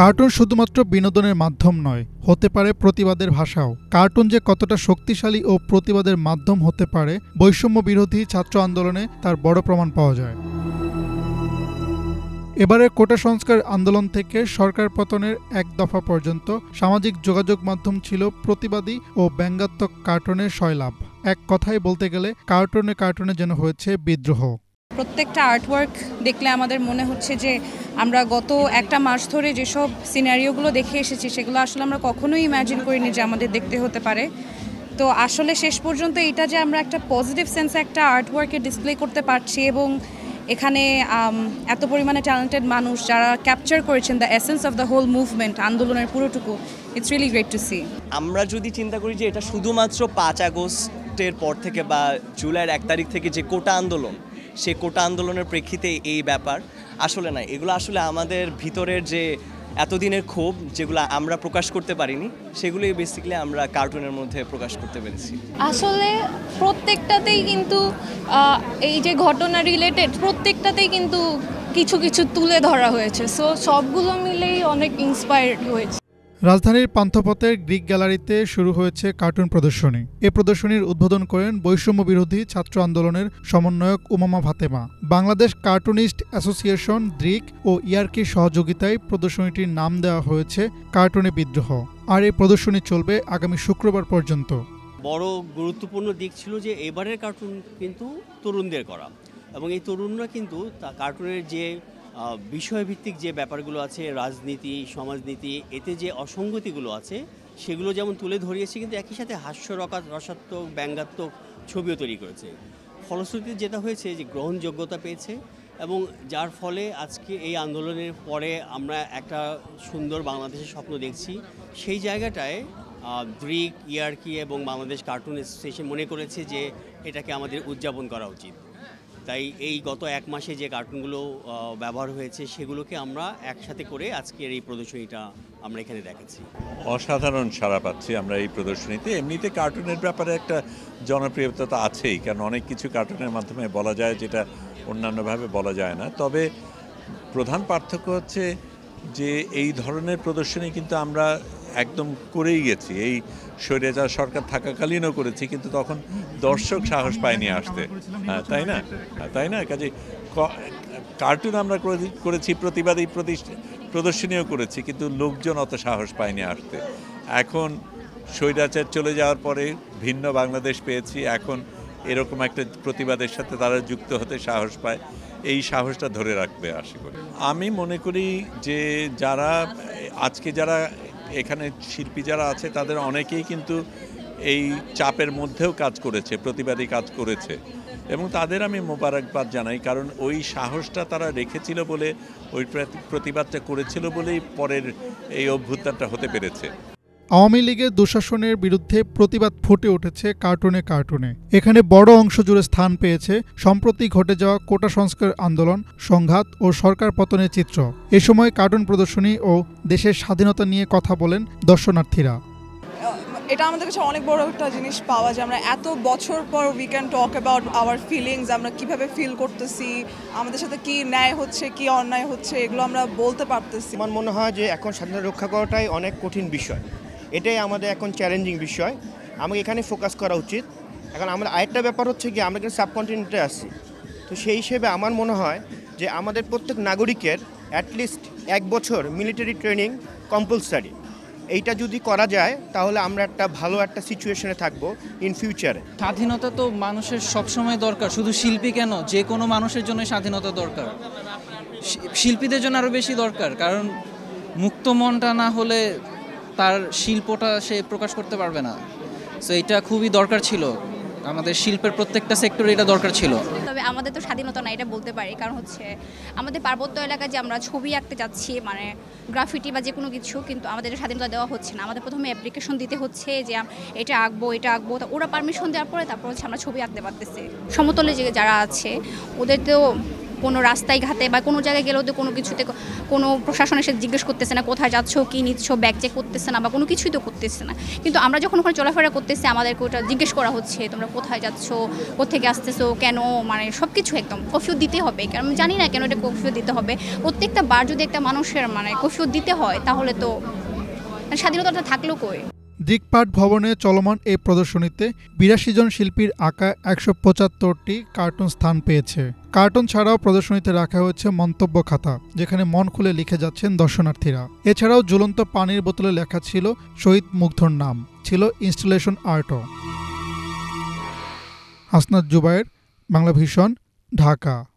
cartoon শুধুমাত্র বিনোদনের মাধ্যম নয় হতে পারে প্রতিবাদের ভাষাও কার্টুন যে কতটা শক্তিশালী ও প্রতিবাদের মাধ্যম হতে পারে বৈষম্য বিরোধী ছাত্র আন্দোলনে তার বড় প্রমাণ পাওয়া যায় এবারের কোটা সংস্কার আন্দোলন থেকে সরকার পতনের এক দফা পর্যন্ত সামাজিক যোগাযোগ মাধ্যম ছিল প্রতিবাদী ও ব্যঙ্গাত্মক কার্টুনের সয়লাভ এক কথায় বলতে গেলে কার্টুনে কার্টুনে যেন হয়েছে বিদ্রোহ প্রত্যেকটা আর্টওয়ার্ক দেখলে আমাদের মনে হচ্ছে যে আমরা গত একটা মাস ধরে যেসব সিনারিওগুলো দেখে এসেছি সেগুলো আসলে আমরা কখনোই ইম্যাজিন করিনি যে আমাদের দেখতে হতে পারে তো আসলে শেষ পর্যন্ত এটা যে আমরা একটা পজিটিভ সেন্সে একটা আর্টওয়ার্কে ডিসপ্লে করতে পারছি এবং এখানে এত পরিমাণে ট্যালেন্টেড মানুষ যারা ক্যাপচার করেছেন the essence of the whole movement আন্দোলনের পুরোটুকু it's really great to see আমরা যদি চিন্তা করি যে এটা শুধুমাত্র পাঁচ আগস্টের পর থেকে বা জুলাইয়ের এক তারিখ থেকে যে কোটা আন্দোলন সে কোটা আন্দোলনের প্রেক্ষিতে এই ব্যাপার আসলে নাই এগুলো আসলে আমাদের ভিতরের যে এতদিনের ক্ষোভ যেগুলো আমরা প্রকাশ করতে পারিনি সেগুলোই বেসিক্যালি আমরা কার্টুনের মধ্যে প্রকাশ করতে পেরেছি আসলে প্রত্যেকটাতেই কিন্তু এই যে ঘটনা রিলেটেড প্রত্যেকটাতেই কিন্তু কিছু কিছু তুলে ধরা হয়েছে সো সবগুলো মিলেই অনেক ইন্সপায়ার্ড হয়েছে রাজধানীর পান্থপথের গ্রিক গ্যালারিতে শুরু হয়েছে কার্টুন প্রদর্শনী এ প্রদর্শনীর উদ্বোধন করেন বৈষম্য বিরোধী ছাত্র আন্দোলনের সমন্বয়ক উমামা ফাতেমা বাংলাদেশ কার্টুনিস্ট অ্যাসোসিয়েশন দ্রিক ও ইয়ার্কির সহযোগিতায় প্রদর্শনীটির নাম দেওয়া হয়েছে কার্টুনে বিদ্রোহ আর এই প্রদর্শনী চলবে আগামী শুক্রবার পর্যন্ত বড় গুরুত্বপূর্ণ দিক ছিল যে এবারের কার্টুন কিন্তু তরুণদের করা এবং এই তরুণরা কিন্তু কার্টুনের যে বিষয়ভিত্তিক যে ব্যাপারগুলো আছে রাজনীতি সমাজনীতি এতে যে অসঙ্গতিগুলো আছে সেগুলো যেমন তুলে ধরিয়েছে কিন্তু একই সাথে হাস্য রসাত্মক ব্যঙ্গাত্মক ছবিও তৈরি করেছে ফলশ্রুতিতে যেটা হয়েছে যে গ্রহণযোগ্যতা পেয়েছে এবং যার ফলে আজকে এই আন্দোলনের পরে আমরা একটা সুন্দর বাংলাদেশের স্বপ্ন দেখছি সেই জায়গাটায় দৃক ইয়ার্কি এবং বাংলাদেশ কার্টুন এসোসিয়েশন মনে করেছে যে এটাকে আমাদের উদযাপন করা উচিত তাই এই গত এক মাসে যে কার্টুনগুলো ব্যবহার হয়েছে সেগুলোকে আমরা একসাথে করে আজকের এই প্রদর্শনীটা আমরা এখানে দেখেছি অসাধারণ সারা পাচ্ছি আমরা এই প্রদর্শনীতে এমনিতে কার্টুনের ব্যাপারে একটা জনপ্রিয়তা তো আছেই কারণ অনেক কিছু কার্টুনের মাধ্যমে বলা যায় যেটা অন্যান্যভাবে বলা যায় না তবে প্রধান পার্থক্য হচ্ছে যে এই ধরনের প্রদর্শনী কিন্তু আমরা একদম করেই গেছি এই স্বৈরাচার সরকার থাকাকালীনও করেছি কিন্তু তখন দর্শক সাহস পায়নি আসতে হ্যাঁ তাই না হ্যাঁ, তাই না কাজে কার্টুন আমরা করেছি প্রতিবাদী প্রদর্শনীও করেছি কিন্তু লোকজন অত সাহস পায়নি আসতে এখন স্বৈরাচার চলে যাওয়ার পরে ভিন্ন বাংলাদেশ পেয়েছি এখন এরকম একটা প্রতিবাদের সাথে তারা যুক্ত হতে সাহস পায় এই সাহসটা ধরে রাখবে আশা করি আমি মনে করি যে যারা আজকে যারা এখানে শিল্পী যারা আছে তাদের অনেকেই কিন্তু এই চাপের মধ্যেও কাজ করেছে প্রতিবাদী কাজ করেছে এবং তাদের আমি মোবারকবাদ জানাই কারণ ওই সাহসটা তারা রেখেছিল বলে ওই প্রতিবাদটা করেছিল বলেই পরের এই অভ্যুত্থানটা হতে পেরেছে আওয়ামী লীগের দুঃশাসনের বিরুদ্ধে প্রতিবাদ ফুটে উঠেছে কার্টুনে কার্টুনে এখানে বড় অংশ জুড়ে স্থান পেয়েছে সম্প্রতি ঘটে যাওয়া কোটা সংস্কার আন্দোলন সংঘাত ও সরকার পতনের চিত্র এ সময় কার্টুন প্রদর্শনী ও দেশের স্বাধীনতা নিয়ে কথা বলেন দর্শনার্থীরা এটা আমাদের কাছে অনেক বড় একটা জিনিস পাওয়া যায় আমরা এত বছর পর we can talk about our feelings আমরা কিভাবে ফিল করতেছি আমাদের সাথে কি ন্যায় হচ্ছে কি অন্যায় হচ্ছে এগুলো আমরা বলতে পারতেছি আমার মনে হয় যে এখন স্বাধীনতা রক্ষা করাটাই অনেক কঠিন বিষয় এটাই আমাদের এখন চ্যালেঞ্জিং বিষয় আমাকে এখানে ফোকাস করা উচিত এখন আমাদের আরেকটা ব্যাপার হচ্ছে কি আমরা কিন্তু সাবকন্টিনেন্টে আসি তো সেই হিসেবে আমার মনে হয় যে আমাদের প্রত্যেক নাগরিকের অ্যাটলিস্ট এক বছর মিলিটারি ট্রেনিং কম্পালসারি এইটা যদি করা যায় তাহলে আমরা একটা ভালো একটা সিচুয়েশনে থাকব ইন ফিউচারে স্বাধীনতা তো মানুষের সবসময় দরকার শুধু শিল্পী কেন যে কোনো মানুষের জন্য স্বাধীনতা দরকার শিল্পীদের জন্য আরও বেশি দরকার কারণ মুক্ত মনটা না হলে তার শিল্পটা সে প্রকাশ করতে পারবে না সো এটা খুবই দরকার ছিল আমাদের শিল্পের প্রত্যেকটা সেক্টরে এটা দরকার ছিল তবে আমাদের তো স্বাধীনতা না এটা বলতে পারি কারণ হচ্ছে আমাদের পার্বত্য এলাকায় যে আমরা ছবি আঁকতে যাচ্ছি মানে গ্রাফিটি বা যে কোনো কিছু কিন্তু আমাদের স্বাধীনতা দেওয়া হচ্ছে না আমাদের প্রথমে অ্যাপ্লিকেশন দিতে হচ্ছে যে এটা আঁকবো এটা আঁকবো ওরা পারমিশন দেওয়ার পরে তারপর হচ্ছে আমরা ছবি আঁকতে পারতেছি সমতলে যে যারা আছে ওদের তো কোনো রাস্তায় ঘাটে বা কোনো জায়গায় গেলেও তো কোনো কিছুতে কোনো প্রশাসন এসে জিজ্ঞেস করতেছে না কোথায় যাচ্ছ কী নিচ্ছ ব্যাগ চেক করতেছে না বা কোনো কিছুই তো করতেছে না কিন্তু আমরা যখন ওখানে চলাফেরা করতেছি আমাদেরকে ওটা জিজ্ঞেস করা হচ্ছে তোমরা কোথায় যাচ্ছ কোথেকে আসতেছো কেন মানে সব কিছু একদম কফিও দিতে হবে কারণ জানি না কেন এটা কফিও দিতে হবে প্রত্যেকটা বার যদি একটা মানুষের মানে কফিও দিতে হয় তাহলে তো মানে স্বাধীনতাটা থাকলো কই দিকপাট ভবনে চলমান এই প্রদর্শনীতে বিরাশি জন শিল্পীর আঁকা একশো পঁচাত্তরটি কার্টুন স্থান পেয়েছে কার্টুন ছাড়াও প্রদর্শনীতে রাখা হয়েছে মন্তব্য খাতা যেখানে মন খুলে লিখে যাচ্ছেন দর্শনার্থীরা এছাড়াও জ্বলন্ত পানির বোতলে লেখা ছিল শহীদ মুগ্ধর নাম ছিল ইনস্টলেশন আর্টও হাসনাত জুবায়ের বাংলা ভীষণ ঢাকা